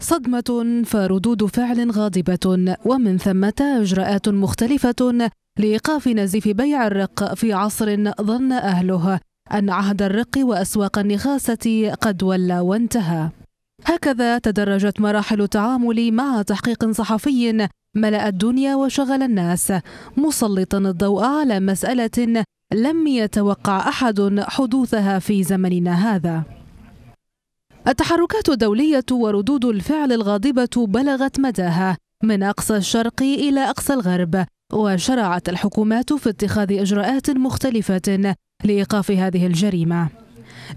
صدمة فردود فعل غاضبة ومن ثمة إجراءات مختلفة لإيقاف نزيف بيع الرق في عصر ظن أهله أن عهد الرق وأسواق النخاسة قد ولى وانتهى هكذا تدرجت مراحل التعامل مع تحقيق صحفي ملأ الدنيا وشغل الناس مسلطا الضوء على مسألة لم يتوقع أحد حدوثها في زمننا هذا التحركات الدولية وردود الفعل الغاضبة بلغت مداها من أقصى الشرق إلى أقصى الغرب وشرعت الحكومات في اتخاذ إجراءات مختلفة لإيقاف هذه الجريمة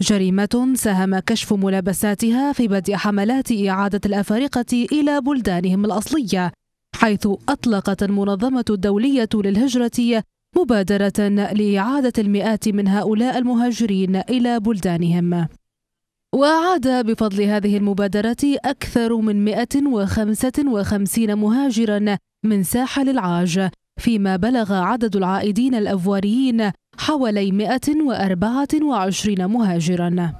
جريمة ساهم كشف ملابساتها في بدء حملات إعادة الأفارقة إلى بلدانهم الأصلية حيث أطلقت المنظمة الدولية للهجرة مبادرة لإعادة المئات من هؤلاء المهاجرين إلى بلدانهم وعاد بفضل هذه المبادرة أكثر من 155 مهاجرا من ساحل العاج فيما بلغ عدد العائدين الأفواريين حوالي 124 مهاجرا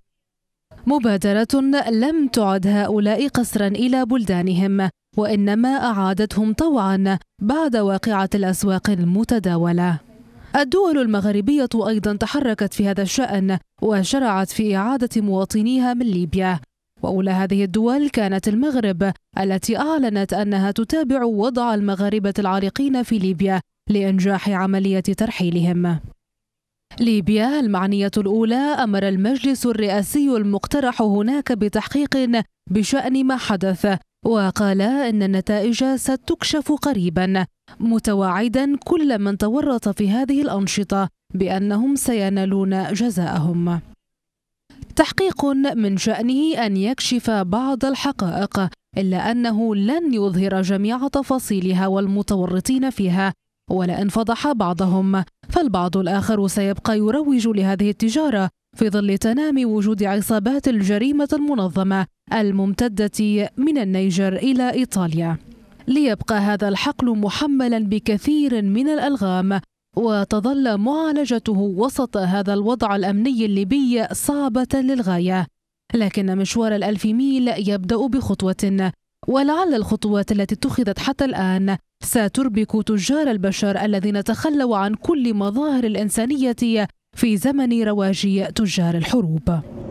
مبادرة لم تعد هؤلاء قصرا إلى بلدانهم وإنما أعادتهم طوعا بعد واقعة الأسواق المتداولة الدول المغربية أيضا تحركت في هذا الشأن وشرعت في إعادة مواطنيها من ليبيا وأولى هذه الدول كانت المغرب التي أعلنت أنها تتابع وضع المغاربة العالقين في ليبيا لإنجاح عملية ترحيلهم ليبيا المعنية الأولى أمر المجلس الرئاسي المقترح هناك بتحقيق بشأن ما حدث وقال أن النتائج ستكشف قريبا متوعدا كل من تورط في هذه الأنشطة بأنهم سينالون جزاءهم تحقيق من شأنه أن يكشف بعض الحقائق إلا أنه لن يظهر جميع تفاصيلها والمتورطين فيها ولئن فضح بعضهم فالبعض الآخر سيبقى يروج لهذه التجارة في ظل تنامي وجود عصابات الجريمة المنظمة الممتدة من النيجر إلى إيطاليا ليبقى هذا الحقل محملا بكثير من الألغام وتظل معالجته وسط هذا الوضع الأمني الليبي صعبة للغاية لكن مشوار الألف ميل يبدأ بخطوة ولعل الخطوات التي اتخذت حتى الآن ستربك تجار البشر الذين تخلوا عن كل مظاهر الإنسانية في زمن رواج تجار الحروب